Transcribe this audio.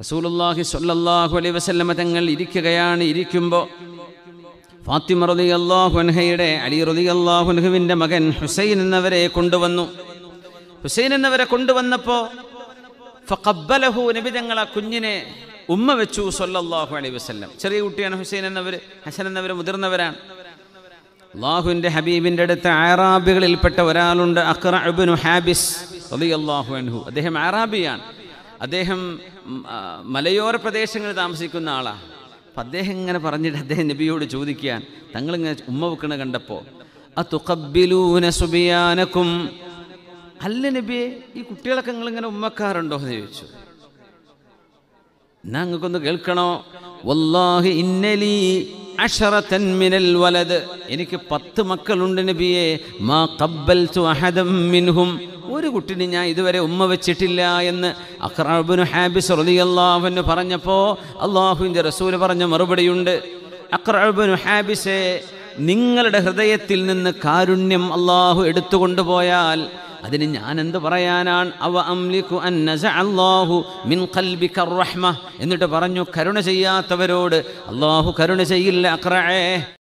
റസൂലുല്ലാഹി സ്വല്ലല്ലാഹു അലൈഹി വസല്ലമ തങ്ങൾ ഇരിക്കുകയാണ് ഇരിക്കുമ്പോൾ ഫാത്തിമ റളിയല്ലാഹു അൻഹയുടെ അലി റളിയല്ലാഹു അൻഹുവിന്റെ മകൻ ഹുസൈൻ എന്നവരെ കൊണ്ടുവന്നു ഹുസൈൻ എന്നവരെ കൊണ്ടുവന്നപ്പോൾ ഫഖബ്ബലഹു നബി തങ്ങൾ ആ കുഞ്ഞിനെ ഉമ്മ വെച്ചു സ്വല്ലല്ലാഹു അലൈഹി വസല്ലം ചെറിയ കുട്ടിയാണ് ഹുസൈൻ എന്നവർ ഹസൻ എന്നവർ മുതിർന്നവരാണ് അള്ളാഹുവിൻ്റെ ഹബീബിൻ്റെ അടുത്ത് ആറാബികളിൽപ്പെട്ട ഒരാളുണ്ട് ഇബ്നു ഹാബിസ് റളിയല്ലാഹു അൻഹു അദ്ദേഹം ആറാബിയാണ് അദ്ദേഹം മലയോര പ്രദേശങ്ങളിൽ താമസിക്കുന്ന ആളാണ് അപ്പം അദ്ദേഹം ഇങ്ങനെ പറഞ്ഞിട്ട് അദ്ദേഹം നബിയോട് ചോദിക്കാൻ തങ്ങളിങ്ങനെ ഉമ്മ വെക്കണ കണ്ടപ്പോൾ ആ തുക്കബിലൂന സുബിയാനക്കും അല്ല നബിയെ ഈ കുട്ടികളൊക്കെ നിങ്ങളിങ്ങനെ ഉമ്മക്കാറുണ്ടോ എന്ന് ചോദിച്ചു എന്നാ നിങ്ങൾക്കൊന്ന് കേൾക്കണോ വല്ലാഹി ഇന്നലി മിനൽ എനിക്ക് പത്ത് മക്കളുണ്ട് നബിയെ മാ കബ്ബൽ മിൻഹും ഒരു കുട്ടിനെ ഞാൻ ഇതുവരെ ഉമ്മ വെച്ചിട്ടില്ല എന്ന് അക്രാബുനു ഹാബിസ് റലി അള്ളാഹുവിന് പറഞ്ഞപ്പോൾ അള്ളാഹുവിൻ്റെ റസൂൽ പറഞ്ഞ മറുപടിയുണ്ട് അക്രാബുനു ഹാബിസെ നിങ്ങളുടെ ഹൃദയത്തിൽ നിന്ന് കാരുണ്യം അള്ളാഹു എടുത്തുകൊണ്ടുപോയാൽ അതിന് ഞാൻ എന്ത് പറയാനാണ് അവ അംലിഖു അല്ലാഹു മിൻ കൽബിക റഹ്മ എന്നിട്ട് പറഞ്ഞു കരുണ ചെയ്യാത്തവരോട് അള്ളാഹു കരുണ ചെയ്യില്ല അക്രേ